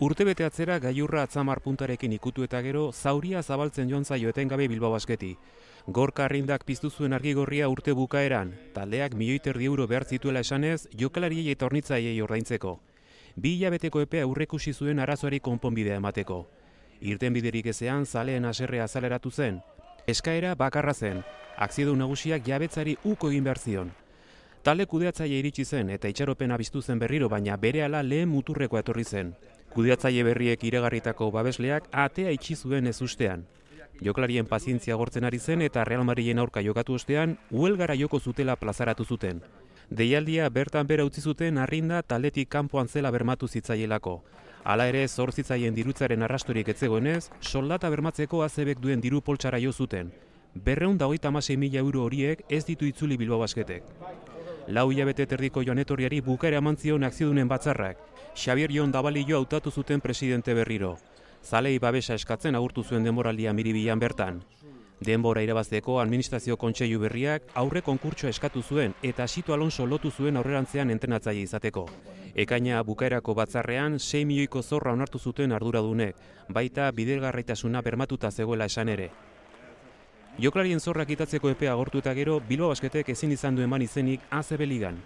Urte bete atzera gaiurra atzamar puntarekin ikutu eta gero, zauria zabaltzen joan zaioeten gabe Bilbao Basketi. Gorka piztu zuen argigorria urte bukaeran, taldeak milioi euro behar zituela esanez, jokalariei eta ornitzaiei ordaintzeko. Bi hilabeteko epea urrekusi zuen arazoari konponbidea emateko. Irten biderik ezean, zaleen aserre azaleratu zen. Eskaera bakarra zen, akzidu nagusiak jabetzari uko egin behar zion. kudeatzaile iritsi zen eta itxaropena biztu zen berriro, baina bere ala lehen muturrekoa etorri zen kudeatzaile berriek iregarritako babesleak atea itxi zuen ez ustean. Joklarien pazientzia gortzen ari zen eta Real Madriden aurka jokatu ostean, uelgara joko zutela plazaratu zuten. Deialdia bertan bera utzi zuten arrinda taletik kanpoan zela bermatu zitzaielako. Hala ere, zor zitzaien dirutzaren arrastorik etzegoenez, soldata bermatzeko azebek duen diru poltsara jo zuten. Berreun dagoita mila euro horiek ez ditu itzuli bilbo basketek lau hilabete terriko joan etorriari bukara eman zion batzarrak. Xabier Jon Dabalillo hautatu zuten presidente berriro. Zalei babesa eskatzen agurtu zuen denmoraldia miribilan bertan. Denbora irabazteko administrazio kontseilu berriak aurre konkurtso eskatu zuen eta Sito Alonso lotu zuen aurrerantzean entrenatzaile izateko. Ekaina bukaerako batzarrean 6 milioiko zorra onartu zuten arduradunek, baita bidergarraitasuna bermatuta zegoela esan ere. Joklarien zorrak itatzeko epea gortu eta gero, Bilbao Basketek ezin izan du eman izenik ACB Ligan.